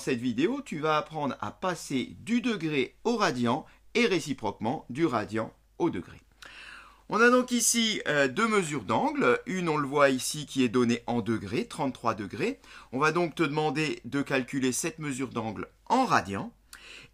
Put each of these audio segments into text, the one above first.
cette vidéo, tu vas apprendre à passer du degré au radian et réciproquement du radian au degré. On a donc ici euh, deux mesures d'angle. Une, on le voit ici, qui est donnée en degrés, 33 degrés. On va donc te demander de calculer cette mesure d'angle en radian.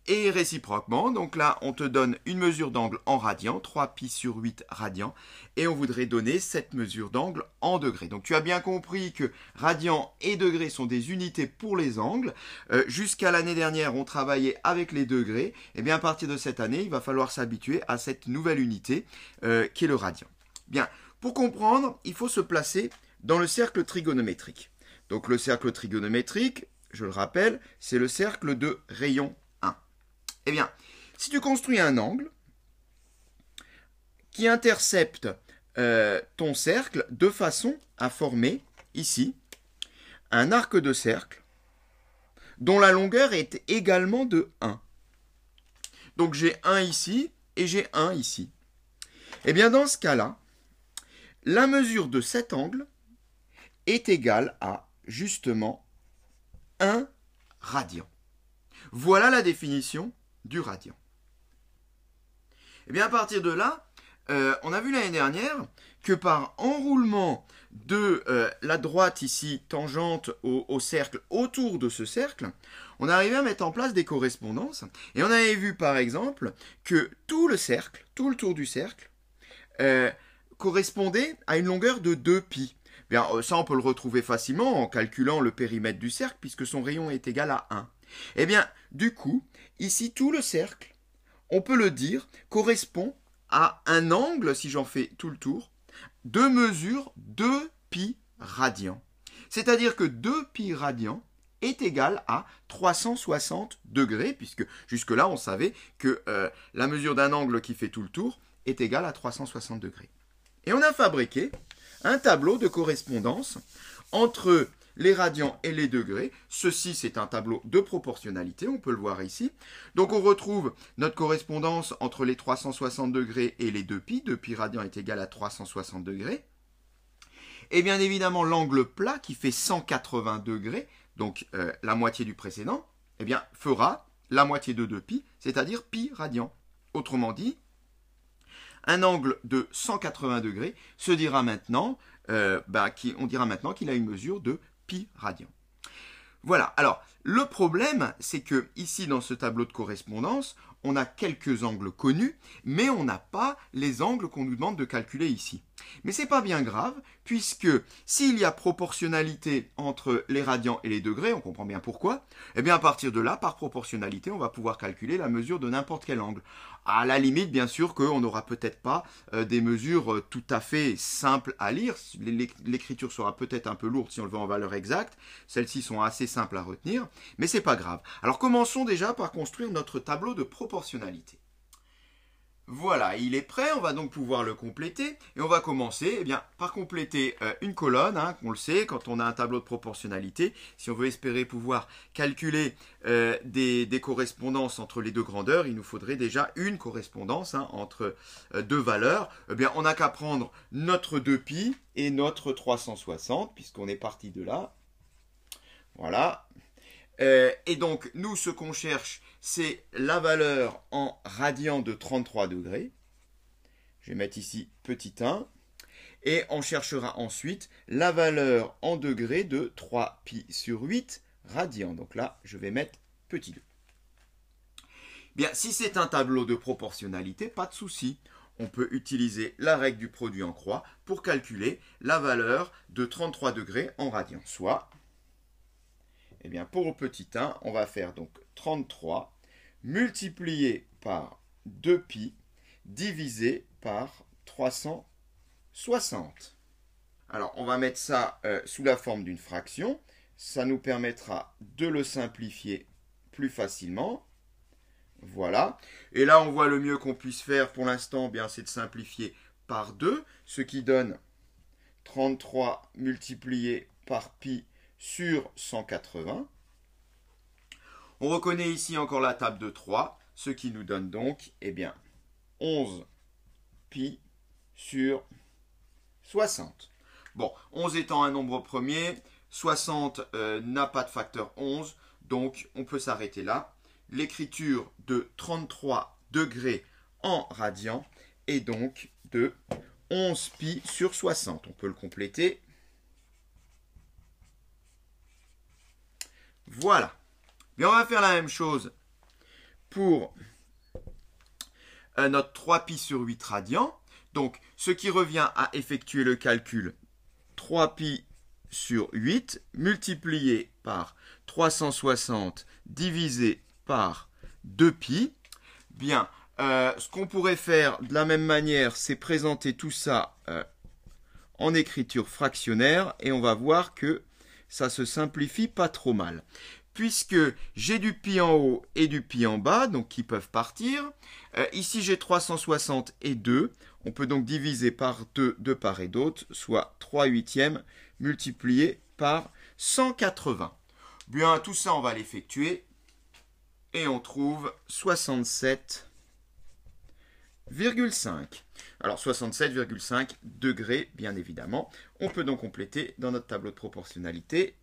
Et réciproquement, donc là, on te donne une mesure d'angle en radian, 3π sur 8 radian, et on voudrait donner cette mesure d'angle en degrés. Donc tu as bien compris que radian et degrés sont des unités pour les angles. Euh, jusqu'à l'année dernière, on travaillait avec les degrés. Et eh bien à partir de cette année, il va falloir s'habituer à cette nouvelle unité euh, qui est le radian. Bien, pour comprendre, il faut se placer dans le cercle trigonométrique. Donc le cercle trigonométrique, je le rappelle, c'est le cercle de rayon eh bien, si tu construis un angle qui intercepte euh, ton cercle de façon à former, ici, un arc de cercle dont la longueur est également de 1. Donc j'ai 1 ici et j'ai 1 ici. Eh bien dans ce cas-là, la mesure de cet angle est égale à justement 1 radian. Voilà la définition du radian. Et eh bien à partir de là, euh, on a vu l'année dernière que par enroulement de euh, la droite ici tangente au, cercle autour de ce cercle, on arrivait à mettre en place des correspondances. Et on avait vu par exemple que tout le cercle, tout le tour du cercle, euh, correspondait à une longueur de 2 pi. Eh bien, ça, on peut le retrouver facilement en calculant le périmètre du cercle, puisque son rayon est égal à 1. Et eh bien, du coup, Ici, tout le cercle, on peut le dire, correspond à un angle, si j'en fais tout le tour, de mesure 2 pi radian. C'est-à-dire que 2 pi radian est égal à 360 degrés, puisque jusque-là, on savait que euh, la mesure d'un angle qui fait tout le tour est égale à 360 degrés. Et on a fabriqué un tableau de correspondance entre les radians et les degrés. Ceci, c'est un tableau de proportionnalité, on peut le voir ici. Donc on retrouve notre correspondance entre les 360 degrés et les 2π. 2π radian est égal à 360 degrés. Et bien évidemment, l'angle plat qui fait 180 degrés, donc euh, la moitié du précédent, eh bien, fera la moitié de 2π, c'est-à-dire π radian. Autrement dit, un angle de 180 degrés se dira maintenant, euh, bah, on dira maintenant qu'il a une mesure de pi radian. Voilà, alors le problème, c'est que ici, dans ce tableau de correspondance, on a quelques angles connus, mais on n'a pas les angles qu'on nous demande de calculer ici. Mais ce n'est pas bien grave, puisque s'il y a proportionnalité entre les radians et les degrés, on comprend bien pourquoi, et eh bien à partir de là, par proportionnalité, on va pouvoir calculer la mesure de n'importe quel angle. À la limite, bien sûr, qu'on n'aura peut-être pas euh, des mesures euh, tout à fait simples à lire. L'écriture sera peut-être un peu lourde si on le veut en valeur exacte. Celles-ci sont assez simples à retenir. Mais c'est pas grave. Alors commençons déjà par construire notre tableau de proportionnalité. Voilà, il est prêt, on va donc pouvoir le compléter, et on va commencer eh bien, par compléter euh, une colonne, hein, qu'on le sait, quand on a un tableau de proportionnalité, si on veut espérer pouvoir calculer euh, des, correspondances entre les deux grandeurs, il nous faudrait déjà une correspondance hein, entre euh, deux valeurs, eh bien, on n'a qu'à prendre notre 2π et notre 360, puisqu'on est parti de là, voilà, euh, et donc, nous, ce qu'on cherche, c'est la valeur en radian de 33 degrés. Je vais mettre ici petit 1. Et on cherchera ensuite la valeur en degrés de 3 pi sur 8 radian. Donc là, je vais mettre petit 2. Bien, si c'est un tableau de proportionnalité, pas de souci. On peut utiliser la règle du produit en croix pour calculer la valeur de 33 degrés en radian, soit eh bien, pour le petit 1, on va faire donc 33 multiplié par 2pi divisé par 360. Alors, on va mettre ça euh, sous la forme d'une fraction. Ça nous permettra de le simplifier plus facilement. Voilà. Et là, on voit le mieux qu'on puisse faire pour l'instant, eh bien, c'est de simplifier par 2, ce qui donne 33 multiplié par pi sur 180. On reconnaît ici encore la table de 3, ce qui nous donne donc eh bien, 11 pi sur 60. Bon, 11 étant un nombre premier, 60 euh, n'a pas de facteur 11, donc on peut s'arrêter là. L'écriture de 33 degrés en radian est donc de 11 pi sur 60. On peut le compléter Voilà. Bien, on va faire la même chose pour euh, notre 3pi sur 8 radians. Donc, ce qui revient à effectuer le calcul 3pi sur 8 multiplié par 360 divisé par 2pi. Bien, euh, ce qu'on pourrait faire de la même manière, c'est présenter tout ça euh, en écriture fractionnaire et on va voir que ça se simplifie pas trop mal. Puisque j'ai du pi en haut et du pi en bas, donc qui peuvent partir. Euh, ici, j'ai 360 et 2. On peut donc diviser par 2 de part et d'autre, soit 3 huitièmes multiplié par 180. Bien, tout ça, on va l'effectuer. Et on trouve 67,5. Alors 67,5 degrés, bien évidemment. On peut donc compléter dans notre tableau de proportionnalité.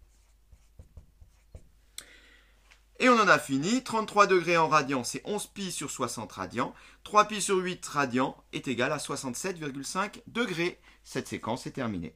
Et on en a fini. 33 degrés en radian, c'est 11 pi sur 60 radians. 3 pi sur 8 radians est égal à 67,5 degrés. Cette séquence est terminée.